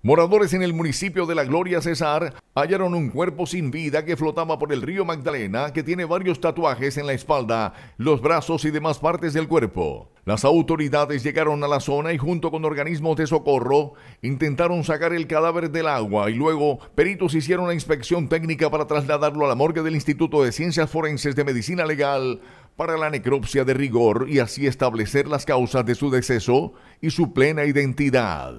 Moradores en el municipio de La Gloria Cesar hallaron un cuerpo sin vida que flotaba por el río Magdalena que tiene varios tatuajes en la espalda, los brazos y demás partes del cuerpo. Las autoridades llegaron a la zona y junto con organismos de socorro intentaron sacar el cadáver del agua y luego peritos hicieron una inspección técnica para trasladarlo a la morgue del Instituto de Ciencias Forenses de Medicina Legal para la necropsia de rigor y así establecer las causas de su deceso y su plena identidad.